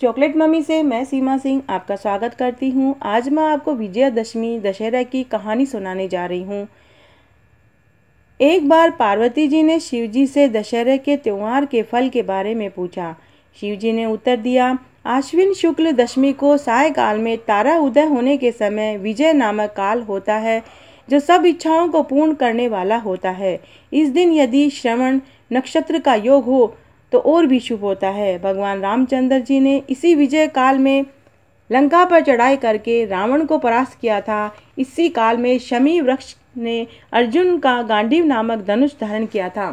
chocolate mummy से मैं सीमा सिंह आपका स्वागत करती हूँ आज मैं आपको विजयादशमी दशहरा की कहानी सुनाने जा रही हूँ एक बार पार्वती जी ने शिव जी से दशहरा के त्यौहार के फल के बारे में पूछा शिव जी ने उत्तर दिया आश्विन शुक्ल दशमी को सायकाल में तारा उदय होने के समय विजय नामक काल होता है जो सब इच्छाओं को पूर्ण करने वाला होता है इस दिन यदि श्रवण नक्षत्र का योग हो तो और भी शुभ होता है भगवान रामचंद्र जी ने इसी विजय काल में लंका पर चढ़ाई करके रावण को परास्त किया था इसी काल में शमी वृक्ष ने अर्जुन का गांडीव नामक धनुष धारण किया था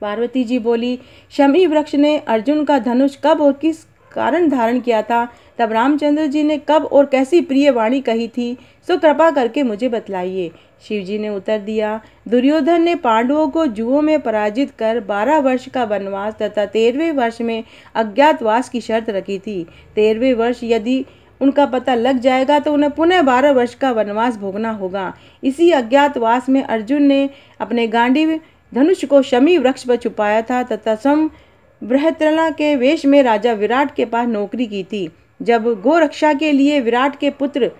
पार्वती जी बोली शमी वृक्ष ने अर्जुन का धनुष कब और किस कारण धारण किया था तब रामचंद्र जी ने कब और कैसी प्रिय वाणी कही थी सो कृपा करके मुझे बतलाइए शिवजी ने उत्तर दिया दुर्योधन ने पांडवों को जुओं में पराजित कर बारह वर्ष का वनवास तथा तेरहवें वर्ष में अज्ञातवास की शर्त रखी थी तेरहवें वर्ष यदि उनका पता लग जाएगा तो उन्हें पुनः बारह वर्ष का वनवास भोगना होगा इसी अज्ञातवास में अर्जुन ने अपने गांडी धनुष को शमी वृक्ष पर छुपाया था तथा सम बृहतला के वेश में राजा विराट के पास नौकरी की थी जब गोरक्षा के लिए विराट के पुत्र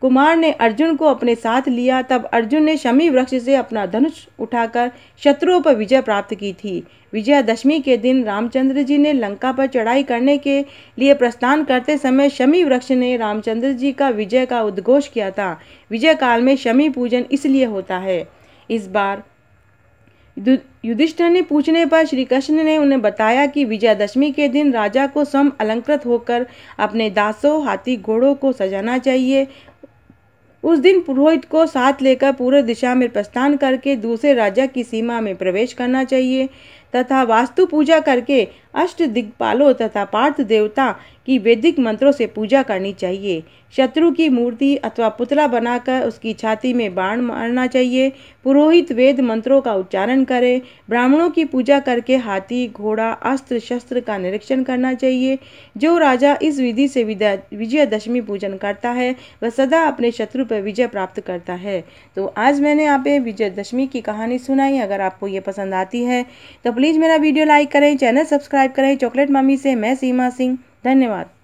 कुमार ने अर्जुन को अपने साथ लिया तब अर्जुन ने शमी वृक्ष से अपना धनुष उठाकर शत्रुओं पर विजय प्राप्त की थी विजयादशमी के दिन रामचंद्र जी ने लंका पर चढ़ाई करने के लिए प्रस्थान करते समय शमी वृक्ष ने रामचंद्र जी का विजय का उद्घोष किया था विजय काल में शमी पूजन इसलिए होता है इस बार युधिष्ठर ने पूछने पर श्री कृष्ण ने उन्हें बताया कि विजयादशमी के दिन राजा को सम अलंकृत होकर अपने दासों हाथी घोड़ों को सजाना चाहिए उस दिन पुरोहित को साथ लेकर पूरे दिशा में प्रस्थान करके दूसरे राजा की सीमा में प्रवेश करना चाहिए तथा वास्तु पूजा करके अष्ट दिग्पालों तथा पार्थ देवता की वैदिक मंत्रों से पूजा करनी चाहिए शत्रु की मूर्ति अथवा पुतला बनाकर उसकी छाती में बाण मारना चाहिए पुरोहित वेद मंत्रों का उच्चारण करें ब्राह्मणों की पूजा करके हाथी घोड़ा अस्त्र शस्त्र का निरीक्षण करना चाहिए जो राजा इस विधि से विजयदशमी पूजन करता है वह सदा अपने शत्रु पर विजय प्राप्त करता है तो आज मैंने आप विजयदशमी की कहानी सुनाई अगर आपको ये पसंद आती है तो प्लीज़ मेरा वीडियो लाइक करें चैनल सब्सक्राइब करें चॉकलेट मम्मी से मैं सीमा सिंह धन्यवाद